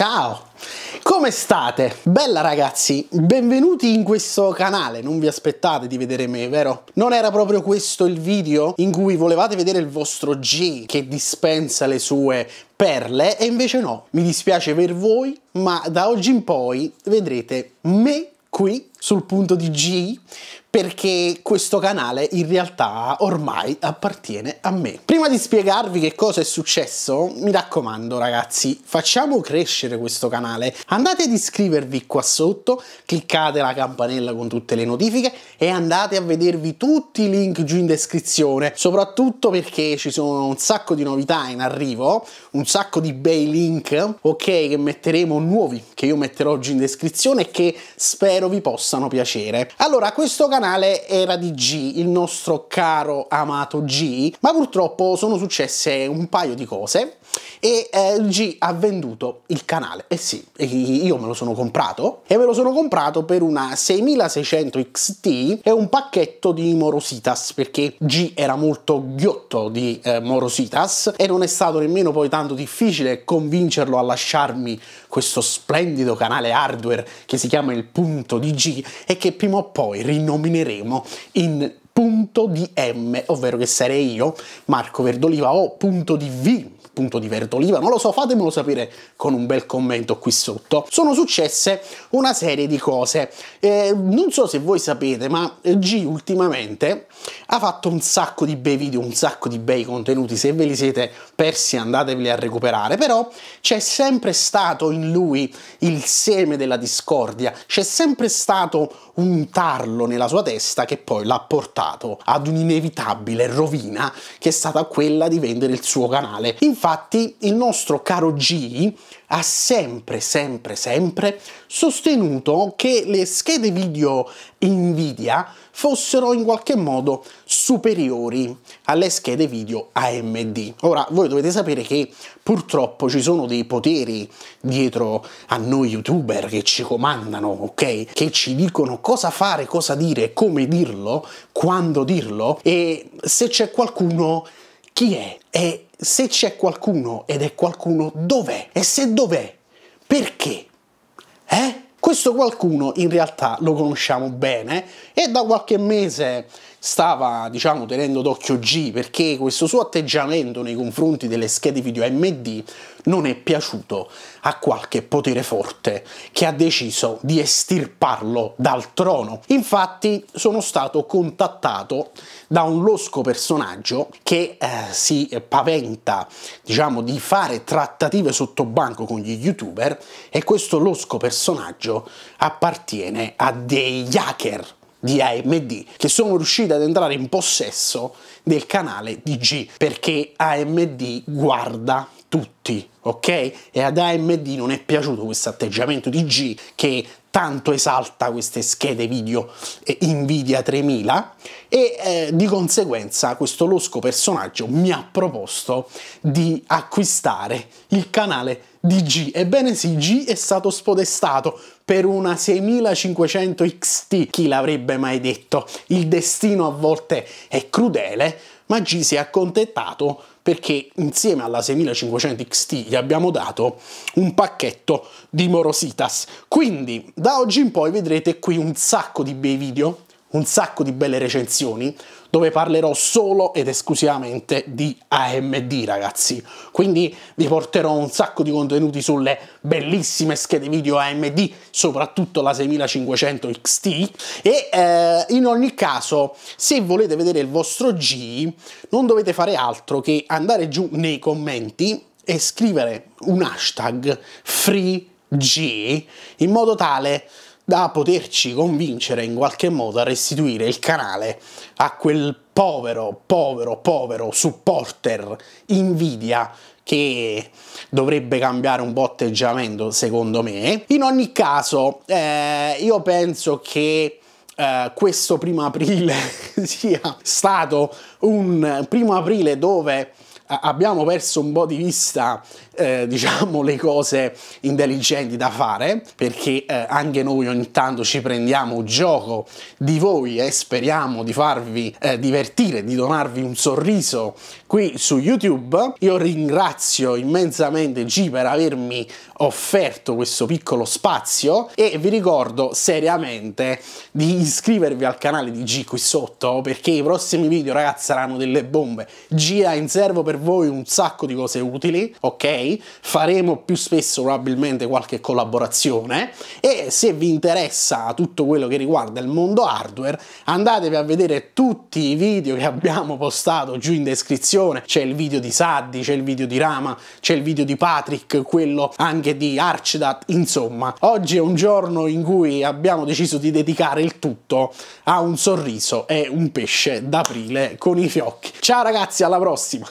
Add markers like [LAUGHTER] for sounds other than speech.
Ciao! Come state? Bella ragazzi, benvenuti in questo canale, non vi aspettate di vedere me, vero? Non era proprio questo il video in cui volevate vedere il vostro G che dispensa le sue perle e invece no. Mi dispiace per voi, ma da oggi in poi vedrete me qui sul punto di G perché questo canale in realtà ormai appartiene a me. Prima di spiegarvi che cosa è successo, mi raccomando ragazzi, facciamo crescere questo canale. Andate ad iscrivervi qua sotto, cliccate la campanella con tutte le notifiche e andate a vedervi tutti i link giù in descrizione, soprattutto perché ci sono un sacco di novità in arrivo, un sacco di bei link, ok, che metteremo nuovi, che io metterò giù in descrizione e che spero vi possa possano piacere. Allora, questo canale era di G, il nostro caro amato G, ma purtroppo sono successe un paio di cose e eh, G ha venduto il canale. E eh sì, io me lo sono comprato e me lo sono comprato per una 6600 XT e un pacchetto di Morositas perché G era molto ghiotto di eh, Morositas e non è stato nemmeno poi tanto difficile convincerlo a lasciarmi questo splendido canale hardware che si chiama il punto di G e che prima o poi rinomineremo in punto di M, ovvero che sarei io, Marco Verdoliva, o punto di V, appunto di Verdoliva, non lo so, fatemelo sapere con un bel commento qui sotto. Sono successe una serie di cose. Eh, non so se voi sapete, ma G ultimamente ha fatto un sacco di bei video, un sacco di bei contenuti, se ve li siete persi andateveli a recuperare, però c'è sempre stato in lui il seme della discordia, c'è sempre stato un tarlo nella sua testa che poi l'ha portato ad un'inevitabile rovina che è stata quella di vendere il suo canale. Infatti Infatti il nostro caro G ha sempre, sempre, sempre sostenuto che le schede video Nvidia fossero in qualche modo superiori alle schede video AMD. Ora, voi dovete sapere che purtroppo ci sono dei poteri dietro a noi youtuber che ci comandano, ok? Che ci dicono cosa fare, cosa dire, come dirlo, quando dirlo e se c'è qualcuno chi è? È se c'è qualcuno ed è qualcuno dov'è? E se dov'è? Perché? Eh? Questo qualcuno in realtà lo conosciamo bene e da qualche mese stava diciamo tenendo d'occhio G perché questo suo atteggiamento nei confronti delle schede video AMD non è piaciuto a qualche potere forte che ha deciso di estirparlo dal trono. Infatti sono stato contattato da un losco personaggio che eh, si paventa diciamo di fare trattative sotto banco con gli youtuber e questo losco personaggio appartiene a dei hacker di AMD che sono riusciti ad entrare in possesso del canale DG perché AMD guarda tutti, ok? E ad AMD non è piaciuto questo atteggiamento di G che tanto esalta queste schede video Nvidia 3000 e eh, di conseguenza questo losco personaggio mi ha proposto di acquistare il canale di G. Ebbene sì, G è stato spodestato per una 6500 XT, chi l'avrebbe mai detto? Il destino a volte è crudele, ma G si è accontentato perché insieme alla 6500 XT gli abbiamo dato un pacchetto di Morositas. Quindi da oggi in poi vedrete qui un sacco di bei video un sacco di belle recensioni dove parlerò solo ed esclusivamente di AMD ragazzi quindi vi porterò un sacco di contenuti sulle bellissime schede video AMD soprattutto la 6500 XT e eh, in ogni caso se volete vedere il vostro G non dovete fare altro che andare giù nei commenti e scrivere un hashtag FreeG in modo tale da poterci convincere in qualche modo a restituire il canale a quel povero, povero, povero supporter Nvidia che dovrebbe cambiare un po' atteggiamento secondo me. In ogni caso eh, io penso che eh, questo primo aprile [LAUGHS] sia stato un primo aprile dove eh, abbiamo perso un po' di vista eh, diciamo le cose intelligenti da fare perché eh, anche noi ogni tanto ci prendiamo gioco di voi e speriamo di farvi eh, divertire, di donarvi un sorriso qui su YouTube. Io ringrazio immensamente G per avermi offerto questo piccolo spazio e vi ricordo seriamente di iscrivervi al canale di G qui sotto perché i prossimi video ragazzi saranno delle bombe. G ha in serbo per voi un sacco di cose utili, ok? faremo più spesso probabilmente qualche collaborazione e se vi interessa tutto quello che riguarda il mondo hardware andatevi a vedere tutti i video che abbiamo postato giù in descrizione, c'è il video di Saddi, c'è il video di Rama, c'è il video di Patrick, quello anche di Archdat, insomma oggi è un giorno in cui abbiamo deciso di dedicare il tutto a un sorriso e un pesce d'aprile con i fiocchi. Ciao ragazzi, alla prossima!